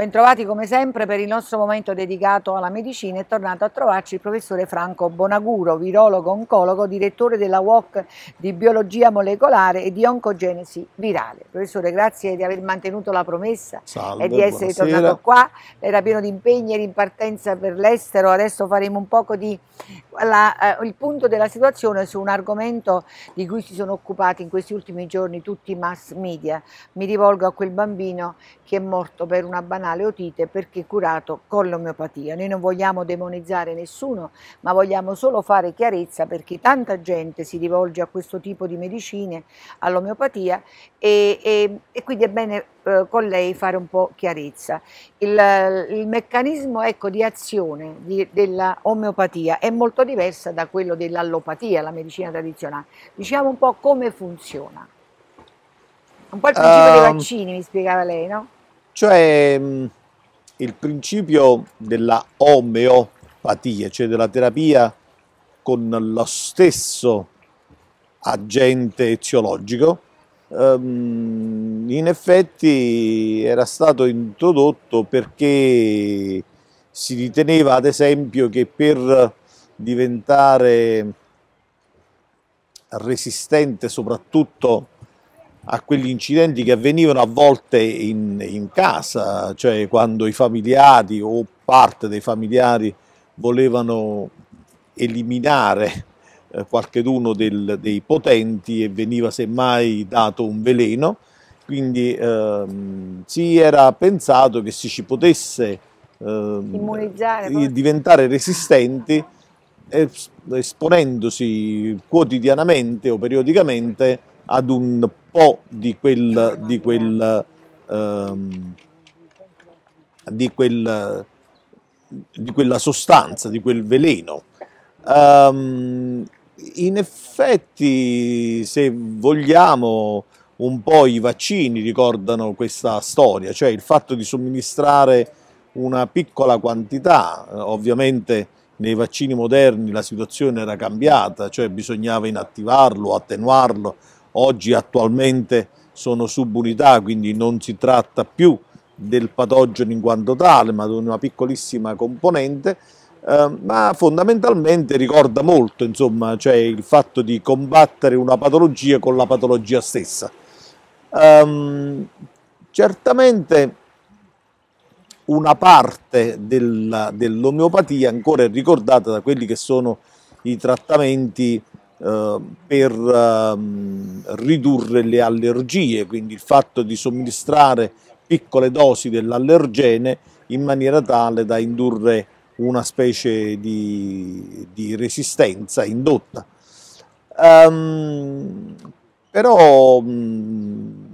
Bentrovati come sempre per il nostro momento dedicato alla medicina è tornato a trovarci il professore Franco Bonaguro, virologo oncologo, direttore della WOC di biologia molecolare e di oncogenesi virale. Professore, grazie di aver mantenuto la promessa Salve, e di essere buonasera. tornato qua. Era pieno di impegni, era in partenza per l'estero, adesso faremo un poco di la, eh, il punto della situazione su un argomento di cui si sono occupati in questi ultimi giorni tutti i mass media. Mi rivolgo a quel bambino che è morto per una banana banale otite perché curato con l'omeopatia. Noi non vogliamo demonizzare nessuno, ma vogliamo solo fare chiarezza perché tanta gente si rivolge a questo tipo di medicine, all'omeopatia e, e, e, quindi è bene eh, con lei fare un po' chiarezza. Il, il meccanismo ecco, di azione di, dell'omeopatia è molto diversa da quello dell'allopatia, la medicina tradizionale. Diciamo un po' come funziona. Un po' il principio um, dei ehm, vaccini, mi spiegava lei, no? Cioè mm, il principio della omeopatia, cioè della terapia con lo stesso agente eziologico, ehm, in effetti era stato introdotto perché si riteneva ad esempio che per diventare resistente soprattutto a a quegli incidenti che avvenivano a volte in, in, casa, cioè quando i familiari o parte dei familiari volevano eliminare eh, qualcheduno dei potenti e veniva semmai dato un veleno, quindi ehm, si era pensato che si ci potesse ehm, diventare resistenti esponendosi quotidianamente o periodicamente ad un po' di quel, di quel, ehm, di quel di quella sostanza, di quel veleno. Um, in effetti, se vogliamo, un po' i vaccini ricordano questa storia, cioè il fatto di somministrare una piccola quantità. Ovviamente nei vaccini moderni la situazione era cambiata, cioè bisognava inattivarlo, attenuarlo, oggi attualmente sono subunità, quindi non si tratta più del patogeno in quanto tale, ma di una piccolissima componente, eh, ma fondamentalmente ricorda molto, insomma, cioè il fatto di combattere una patologia con la patologia stessa. Um, certamente una parte dell'omeopatia ancora è ricordata da quelli che sono i trattamenti Ehm, per ehm, ridurre le allergie, quindi il fatto di somministrare piccole dosi dell'allergene in maniera tale da indurre una specie di, di resistenza indotta. Um, però um,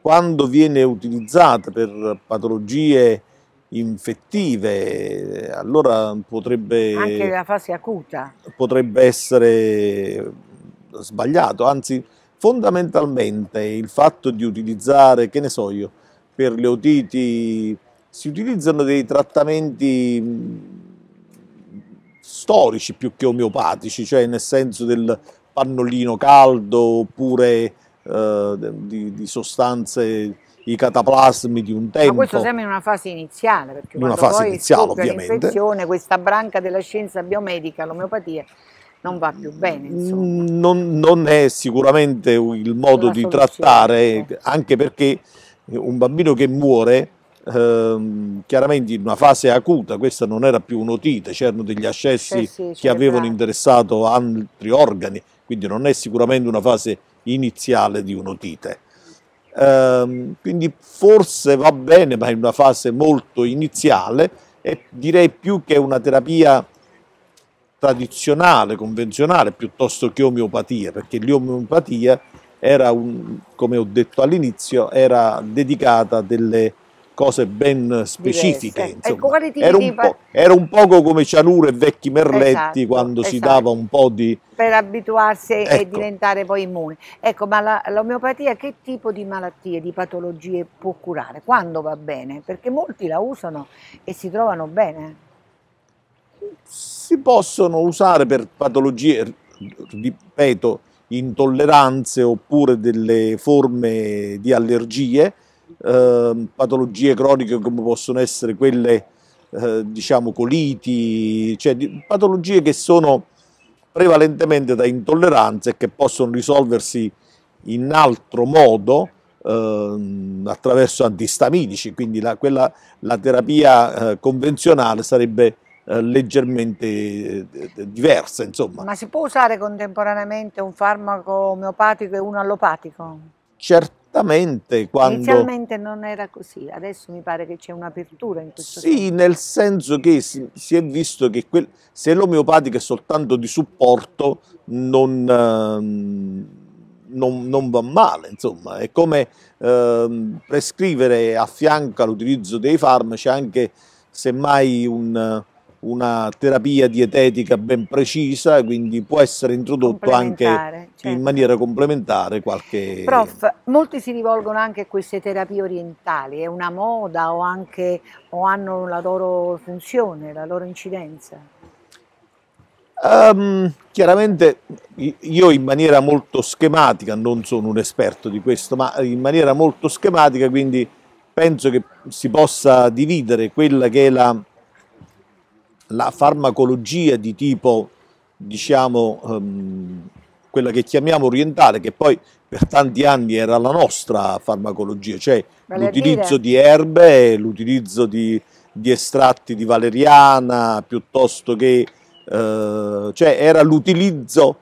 quando viene utilizzata per patologie infettive, allora potrebbe... Anche la fase acuta. Potrebbe essere sbagliato, anzi fondamentalmente il fatto di utilizzare, che ne so io, per le otiti si utilizzano dei trattamenti mm, storici più che omeopatici, cioè nel senso del pannolino caldo oppure eh, di, di sostanze i cataplasmi di un tempo. Ma questo sempre in una fase iniziale, perché in una fase iniziale, ovviamente. questa branca della scienza biomedica, l'omeopatia, non va più bene. Mm, non, non, è sicuramente il modo di trattare, anche perché eh, un bambino che muore, ehm, chiaramente in una fase acuta, questa non era più un'otite, c'erano degli ascessi, ascessi eh che avevano interessato altri organi, quindi non è sicuramente una fase iniziale di un'otite. Ehm, quindi forse va bene, ma in una fase molto iniziale e direi più che una terapia tradizionale, convenzionale, piuttosto che omeopatia, perché l'omeopatia era, un, come ho detto all'inizio, era dedicata a delle cose ben specifiche. Insomma, era, un po', era, un poco come Cianuro e Vecchi Merletti esatto, quando esatto. si dava un po' di... Per abituarsi ecco. e diventare poi immuni. Ecco, ma l'omeopatia che tipo di malattie, di patologie può curare? Quando va bene? Perché molti la usano e si trovano bene. Si possono usare per patologie, ripeto, intolleranze oppure delle forme di allergie, Ehm, patologie croniche come possono essere quelle, eh, diciamo, coliti, cioè di, patologie che sono prevalentemente da intolleranze e che possono risolversi in altro modo eh, attraverso antistaminici, quindi la, quella, la terapia eh, convenzionale sarebbe eh, leggermente eh, diversa. Insomma. Ma si può usare contemporaneamente un farmaco omeopatico e uno allopatico? Certo esattamente quando... Inizialmente non era così, adesso mi pare che c'è un'apertura in questo senso. Sì, nel senso che si, si è visto che quel, se l'omeopatica è soltanto di supporto non, ehm, non, non va male, insomma, è come eh, prescrivere a fianco all'utilizzo dei farmaci anche semmai un una terapia dietetica ben precisa, quindi può essere introdotto anche certo. in maniera complementare qualche... Prof, molti si rivolgono anche a queste terapie orientali, è una moda o, anche, o hanno la loro funzione, la loro incidenza? Um, chiaramente io in maniera molto schematica, non sono un esperto di questo, ma in maniera molto schematica, quindi penso che si possa dividere quella che è la la farmacologia di tipo, diciamo, um, quella che chiamiamo orientale, che poi per tanti anni era la nostra farmacologia, cioè vale l'utilizzo di erbe, l'utilizzo di, di, estratti di valeriana, piuttosto che, eh, cioè era l'utilizzo,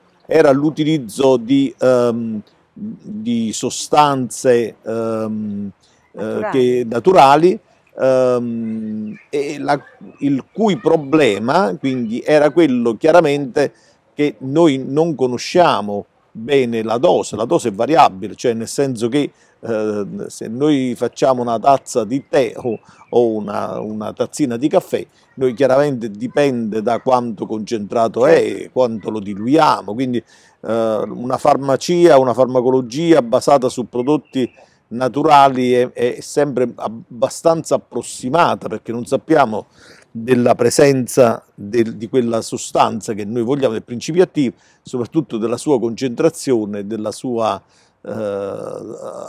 di, um, di, sostanze um, ehm, naturali. Eh, che, naturali ehm, la, il cui problema quindi era quello chiaramente che noi non conosciamo bene la dose, la dose è variabile, cioè nel senso che eh, se noi facciamo una tazza di tè o, o una, una, tazzina di caffè, noi chiaramente dipende da quanto concentrato è, certo. quanto lo diluiamo, quindi eh, una farmacia, una farmacologia basata su prodotti naturali è, è sempre abbastanza approssimata perché non sappiamo della presenza del, di quella sostanza che noi vogliamo, del principio attivo, soprattutto della sua concentrazione, della sua eh,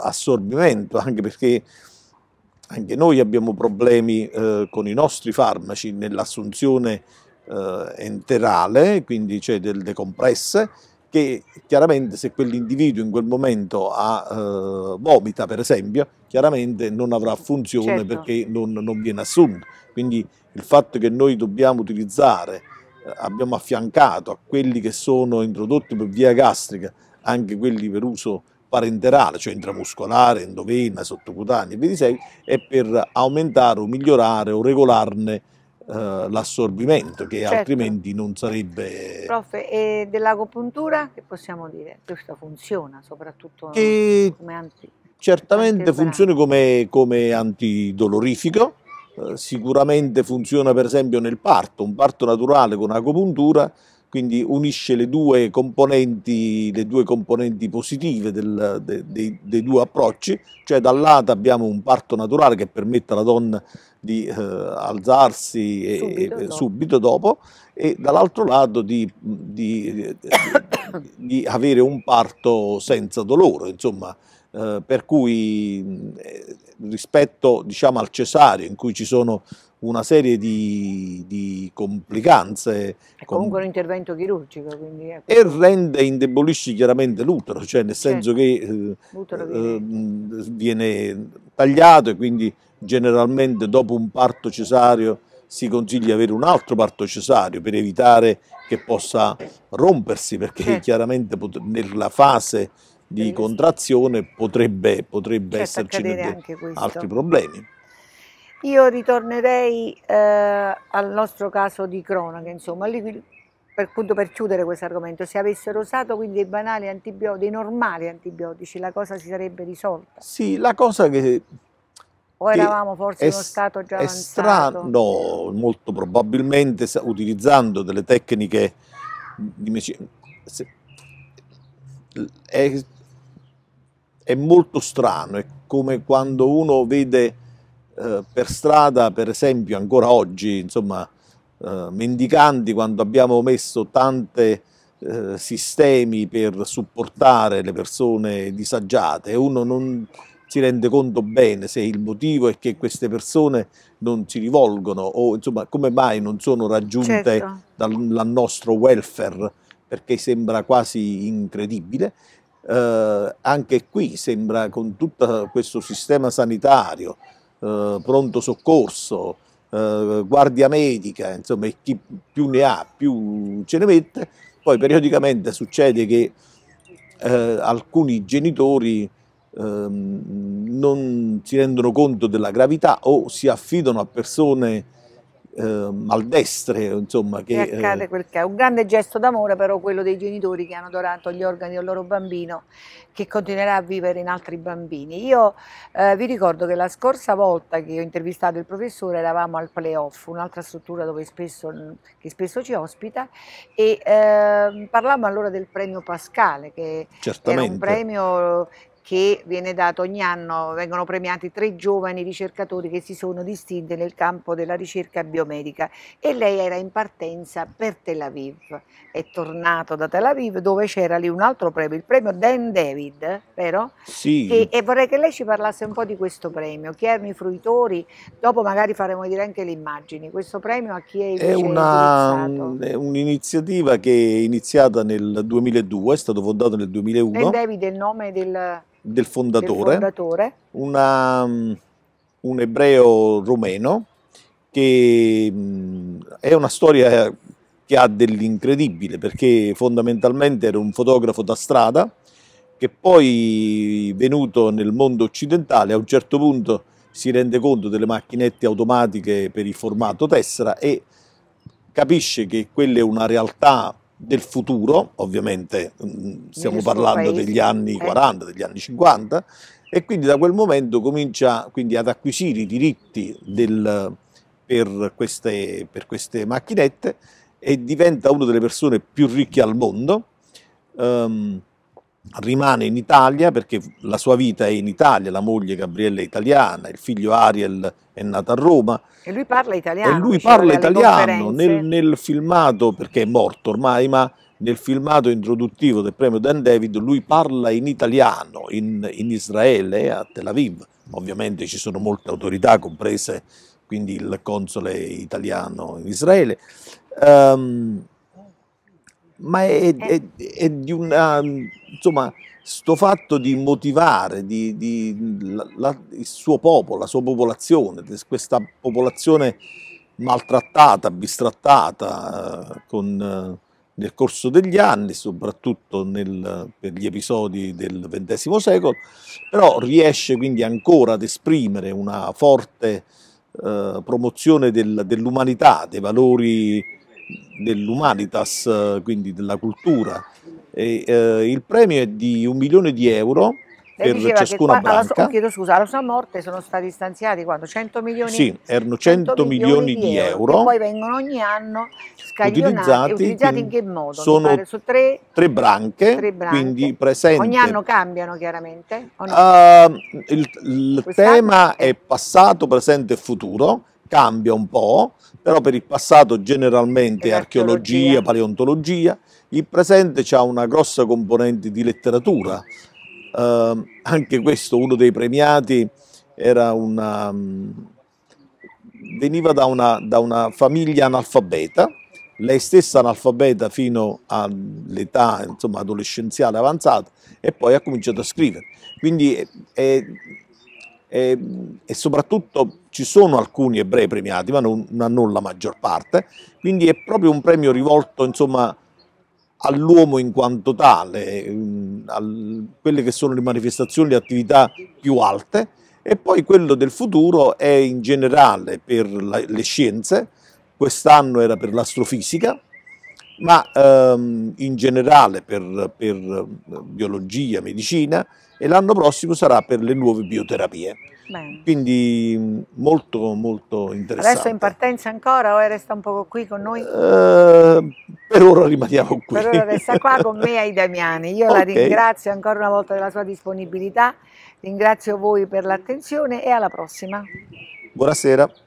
assorbimento, anche perché anche noi abbiamo problemi eh, con i nostri farmaci nell'assunzione eh, enterale, quindi cioè del compresse, che chiaramente se quell'individuo in quel momento ha, eh, vomita, per esempio, chiaramente non avrà funzione certo. perché non, non, viene assunto. Quindi il fatto che noi dobbiamo utilizzare, eh, abbiamo affiancato a quelli che sono introdotti per via gastrica anche quelli per uso parenterale, cioè intramuscolare, endovena, sottocutanea e via di seguito, è per aumentare o migliorare o regolarne eh, l'assorbimento che certo. altrimenti non sarebbe... Prof, e dell'agopuntura che possiamo dire? Questa funziona soprattutto e come anti... Certamente funziona come, come antidolorifico, eh, sicuramente funziona per esempio nel parto, un parto naturale con agopuntura quindi unisce le due componenti, le due componenti positive del, de, de, dei due approcci, cioè da un lato abbiamo un parto naturale che permette alla donna di eh, alzarsi subito, e, dopo. subito, dopo. e dall'altro lato di, di, di, avere un parto senza dolore, insomma, eh, per cui eh, rispetto diciamo, al cesario, in cui ci sono una serie di, di complicanze. È comunque com... un intervento chirurgico. Quindi ecco. E rende, indebolisce chiaramente l'utero, cioè nel certo. senso certo. che eh, eh viene... Eh, viene... tagliato e quindi generalmente dopo un parto cesario si consiglia di avere un altro parto cesario per evitare che possa rompersi, perché certo. chiaramente nella fase di contrazione potrebbe, potrebbe certo, esserci de- altri problemi. Io ritornerei eh, al nostro caso di cronaca, insomma, lì, per, appunto per chiudere questo argomento, se avessero usato quindi dei banali antibiotici, dei normali antibiotici, la cosa si sarebbe risolta. Sì, la cosa che... O che eravamo forse in uno stato già avanzato? Stra- no, molto probabilmente utilizzando delle tecniche di medicina... È è molto strano, è come quando uno vede eh, per strada, per esempio ancora oggi, insomma, eh, mendicanti quando abbiamo messo tanti eh, sistemi per supportare le persone disagiate uno non si rende conto bene se il motivo è che queste persone non si rivolgono o insomma come mai non sono raggiunte certo. dal, dal nostro welfare perché sembra quasi incredibile eh, anche qui sembra con tutto questo sistema sanitario, eh, pronto soccorso, eh, guardia medica, insomma chi più ne ha più ce ne mette, poi periodicamente succede che eh, alcuni genitori ehm, non si rendono conto della gravità o si affidano a persone Ehm, maldestre, insomma. Che, e eh, accade quel che è. Un grande gesto d'amore però quello dei genitori che hanno donato gli organi del loro bambino che continuerà a vivere in altri bambini. Io eh, vi ricordo che la scorsa volta che ho intervistato il professore eravamo al playoff, un'altra struttura spesso, mm, che spesso ci ospita, e eh, parlavamo allora del premio Pascale, che è un premio che viene dato ogni anno, vengono premiati tre giovani ricercatori che si sono distinti nel campo della ricerca biomedica e lei era in partenza per Tel Aviv, è tornato da Tel Aviv dove c'era lì un altro premio, il premio Dan David, vero? Sì. E, e vorrei che lei ci parlasse un po' di questo premio, chi erano i fruitori, dopo magari faremo vedere anche le immagini, questo premio a chi è il È mm, un'iniziativa che è iniziata nel 2002, è stato fondato nel 2001. Dan David è il nome del del fondatore, del fondatore. Una, mm, un ebreo rumeno che mm, è una storia che ha dell'incredibile perché fondamentalmente era un fotografo da strada che poi venuto nel mondo occidentale a un certo punto si rende conto delle macchinette automatiche per il formato tessera e capisce che quella è una realtà del futuro, ovviamente mh, mm, stiamo parlando degli anni 40, eh. degli anni 50, e quindi da quel momento comincia quindi, ad acquisire i diritti del, per, queste, per, queste, macchinette e diventa una delle persone più ricche al mondo. Um, rimane in Italia perché la sua vita è in Italia, la moglie Gabriella è italiana, il figlio Ariel è nato a Roma. E lui parla italiano. E lui parla italiano nel, nel, filmato, perché è morto ormai, ma nel filmato introduttivo del premio Dan David lui parla in italiano in, in Israele, a Tel Aviv. Ovviamente ci sono molte autorità, comprese quindi il console italiano in Israele. Um, ma è, eh. è, è di una, mm, insomma, sto fatto di motivare di, di la, la, il suo popolo, la sua popolazione, questa popolazione maltrattata, bistrattata eh, con, eh, nel corso degli anni, soprattutto nel, per gli episodi del XX secolo, però riesce quindi ancora ad esprimere una forte eh, promozione del, dell'umanità, dei valori dell'Humanitas, eh, quindi della cultura. E, eh, il premio è di un milione di euro Lei per ciascuna qua, banca. Alla, chiedo scusa, alla sua morte sono stati stanziati quanto? 100 milioni? Sì, erano 100, 100 milioni, milioni, di euro. euro. poi vengono ogni anno scaglionati. Utilizzati, utilizzati in che modo? Sono pare, su tre, tre, branche, tre branche, quindi presenti. Ogni anno cambiano chiaramente? No? Uh, il, il tema è passato, presente e futuro cambia un po', però per il passato generalmente archeologia, paleontologia, il presente ha una grossa componente di letteratura, eh, anche questo uno dei premiati una, mm, veniva da una, da una famiglia analfabeta, lei stessa analfabeta fino all'età insomma, adolescenziale avanzata e poi ha cominciato a scrivere. Quindi è, è e, ehm, e soprattutto ci sono alcuni ebrei premiati, ma non, non la maggior parte, quindi è proprio un premio rivolto insomma, all'uomo in quanto tale, mm, a quelle che sono le manifestazioni, le attività più alte e poi quello del futuro è in generale per la, le scienze, quest'anno era per l'astrofisica, ma ehm, in generale per, per mm, biologia, medicina, e l'anno prossimo sarà per le nuove bioterapie. Bene. Quindi molto molto interessante. Adesso è in partenza ancora o resta un poco qui con noi? Uh, per ora rimaniamo qui. Per ora resta qua con me e ai Damiani. Io okay. la ringrazio ancora una volta della sua disponibilità, ringrazio voi per l'attenzione e alla prossima. Buonasera.